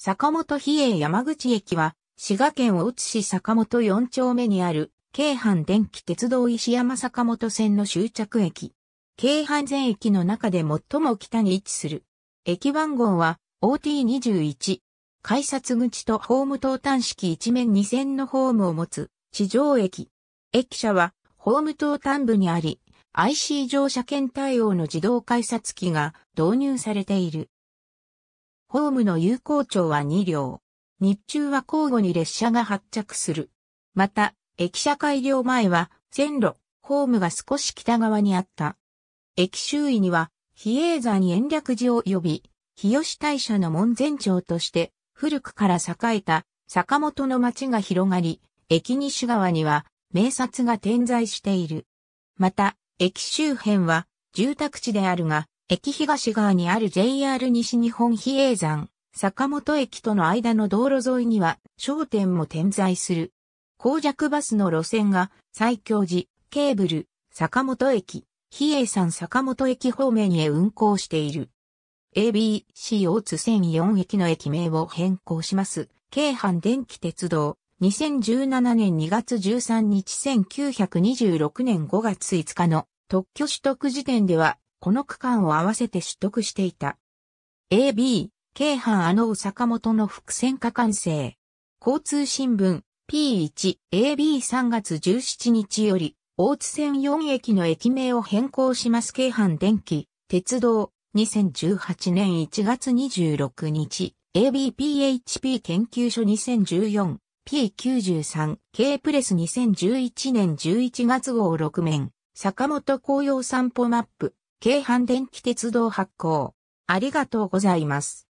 坂本比叡山口駅は、滋賀県大津市坂本4丁目にある、京阪電気鉄道石山坂本線の終着駅。京阪全駅の中で最も北に位置する。駅番号は OT21。改札口とホーム等端式一面2線のホームを持つ地上駅。駅舎はホーム等端部にあり、IC 乗車券対応の自動改札機が導入されている。ホームの有効長は2両。日中は交互に列車が発着する。また、駅舎改良前は、線路、ホームが少し北側にあった。駅周囲には、比叡山延暦寺を呼び、日吉大社の門前町として、古くから栄えた、坂本の町が広がり、駅西側には、名刹が点在している。また、駅周辺は、住宅地であるが、駅東側にある JR 西日本比叡山、坂本駅との間の道路沿いには商店も点在する。高弱バスの路線が西京寺、ケーブル、坂本駅、比叡山坂本駅方面へ運行している。ABC 大津線4駅の駅名を変更します。京阪電気鉄道、2017年2月13日1926年5月5日の特許取得時点ではこの区間を合わせて取得していた。AB、京阪あの坂本の伏線化完成。交通新聞 P1、AB3 月17日より、大津線4駅の駅名を変更します。京阪電気、鉄道、2018年1月26日、ABPHP 研究所 2014P93、K プレス2011年11月号6面、坂本紅葉散歩マップ、京阪電気鉄道発行。ありがとうございます。